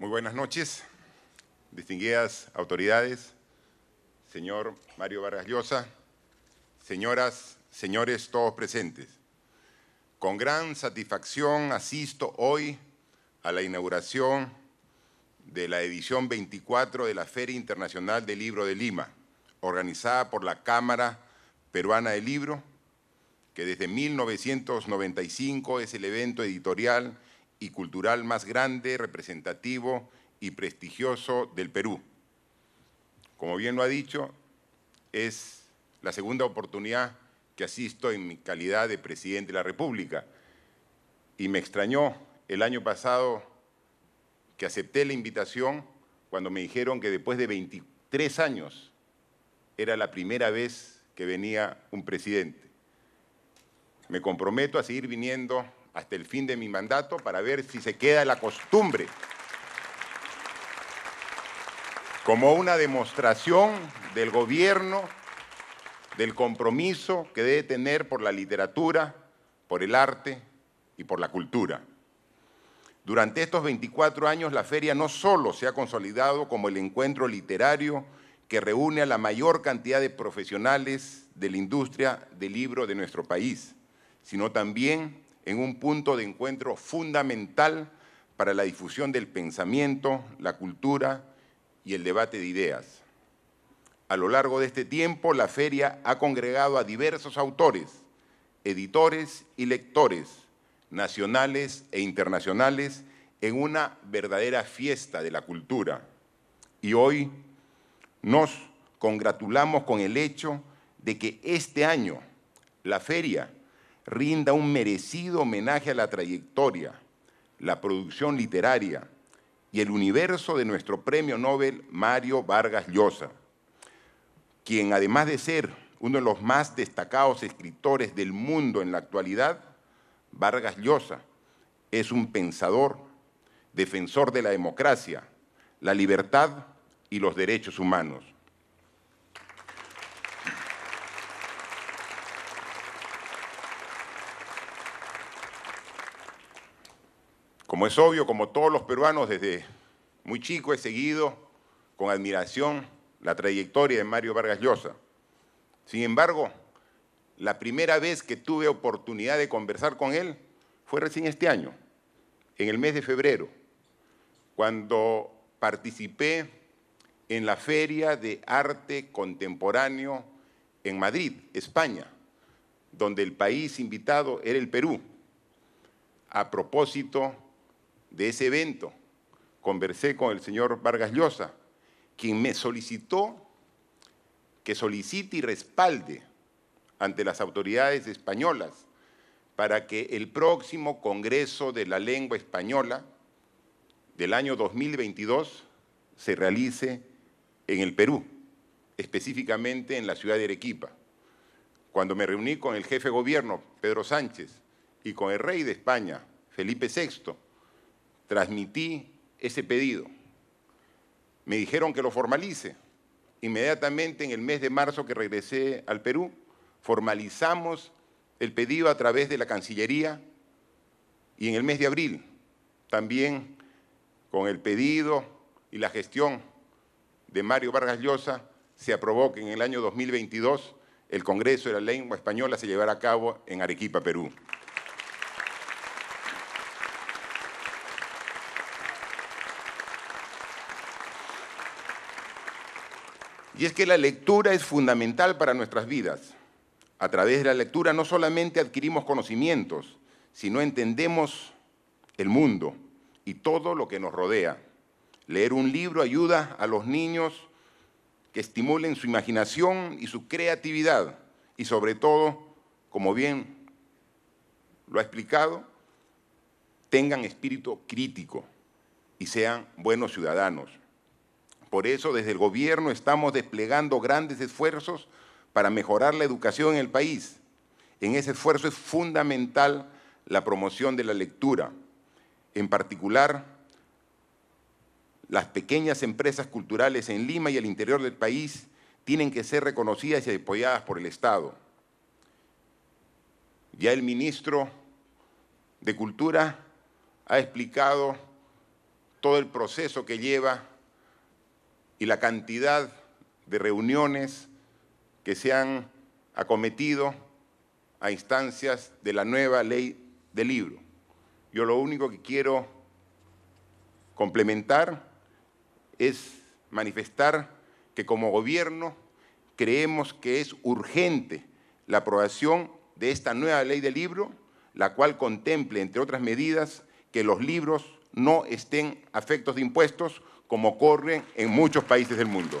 Muy buenas noches, distinguidas autoridades, señor Mario Vargas Llosa, señoras, señores, todos presentes. Con gran satisfacción asisto hoy a la inauguración de la edición 24 de la Feria Internacional del Libro de Lima, organizada por la Cámara Peruana del Libro, que desde 1995 es el evento editorial y cultural más grande, representativo y prestigioso del Perú. Como bien lo ha dicho, es la segunda oportunidad que asisto en mi calidad de presidente de la República. Y me extrañó el año pasado que acepté la invitación cuando me dijeron que después de 23 años era la primera vez que venía un presidente. Me comprometo a seguir viniendo hasta el fin de mi mandato para ver si se queda la costumbre. Como una demostración del gobierno, del compromiso que debe tener por la literatura, por el arte y por la cultura. Durante estos 24 años, la feria no solo se ha consolidado como el encuentro literario que reúne a la mayor cantidad de profesionales de la industria del libro de nuestro país, sino también en un punto de encuentro fundamental para la difusión del pensamiento, la cultura y el debate de ideas. A lo largo de este tiempo, la feria ha congregado a diversos autores, editores y lectores, nacionales e internacionales, en una verdadera fiesta de la cultura. Y hoy nos congratulamos con el hecho de que este año la feria rinda un merecido homenaje a la trayectoria, la producción literaria y el universo de nuestro premio Nobel Mario Vargas Llosa, quien además de ser uno de los más destacados escritores del mundo en la actualidad, Vargas Llosa es un pensador, defensor de la democracia, la libertad y los derechos humanos. Como es obvio, como todos los peruanos, desde muy chico he seguido con admiración la trayectoria de Mario Vargas Llosa. Sin embargo, la primera vez que tuve oportunidad de conversar con él fue recién este año, en el mes de febrero, cuando participé en la Feria de Arte Contemporáneo en Madrid, España, donde el país invitado era el Perú, a propósito de ese evento, conversé con el señor Vargas Llosa, quien me solicitó que solicite y respalde ante las autoridades españolas para que el próximo Congreso de la Lengua Española del año 2022 se realice en el Perú, específicamente en la ciudad de Arequipa. Cuando me reuní con el jefe de gobierno, Pedro Sánchez, y con el rey de España, Felipe VI, transmití ese pedido. Me dijeron que lo formalice. Inmediatamente en el mes de marzo que regresé al Perú, formalizamos el pedido a través de la Cancillería y en el mes de abril también con el pedido y la gestión de Mario Vargas Llosa se aprobó que en el año 2022 el Congreso de la Lengua Española se llevará a cabo en Arequipa, Perú. Y es que la lectura es fundamental para nuestras vidas. A través de la lectura no solamente adquirimos conocimientos, sino entendemos el mundo y todo lo que nos rodea. Leer un libro ayuda a los niños que estimulen su imaginación y su creatividad y sobre todo, como bien lo ha explicado, tengan espíritu crítico y sean buenos ciudadanos. Por eso desde el gobierno estamos desplegando grandes esfuerzos para mejorar la educación en el país. En ese esfuerzo es fundamental la promoción de la lectura, en particular las pequeñas empresas culturales en Lima y el interior del país tienen que ser reconocidas y apoyadas por el Estado. Ya el ministro de Cultura ha explicado todo el proceso que lleva y la cantidad de reuniones que se han acometido a instancias de la nueva ley del libro. Yo lo único que quiero complementar es manifestar que como gobierno creemos que es urgente la aprobación de esta nueva ley del libro, la cual contemple, entre otras medidas, que los libros no estén afectos de impuestos como ocurre en muchos países del mundo.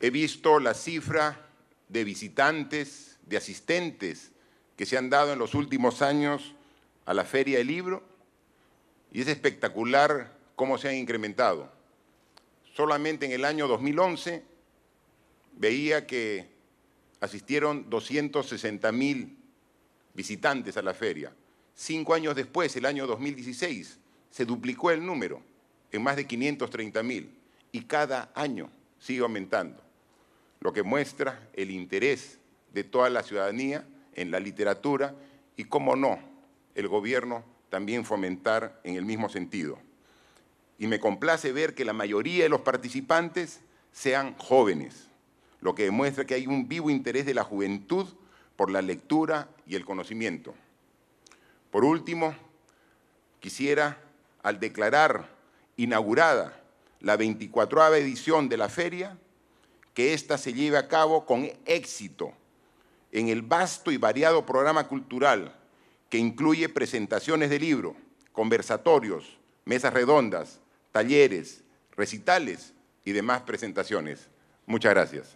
He visto la cifra de visitantes, de asistentes que se han dado en los últimos años a la Feria del Libro y es espectacular cómo se han incrementado. Solamente en el año 2011 veía que asistieron 260 mil visitantes a la feria. Cinco años después, el año 2016, se duplicó el número en más de 530 mil y cada año sigue aumentando, lo que muestra el interés de toda la ciudadanía en la literatura y, cómo no, el gobierno también fomentar en el mismo sentido. Y me complace ver que la mayoría de los participantes sean jóvenes lo que demuestra que hay un vivo interés de la juventud por la lectura y el conocimiento. Por último, quisiera, al declarar inaugurada la 24 edición de la feria, que ésta se lleve a cabo con éxito en el vasto y variado programa cultural que incluye presentaciones de libro, conversatorios, mesas redondas, talleres, recitales y demás presentaciones. Muchas gracias.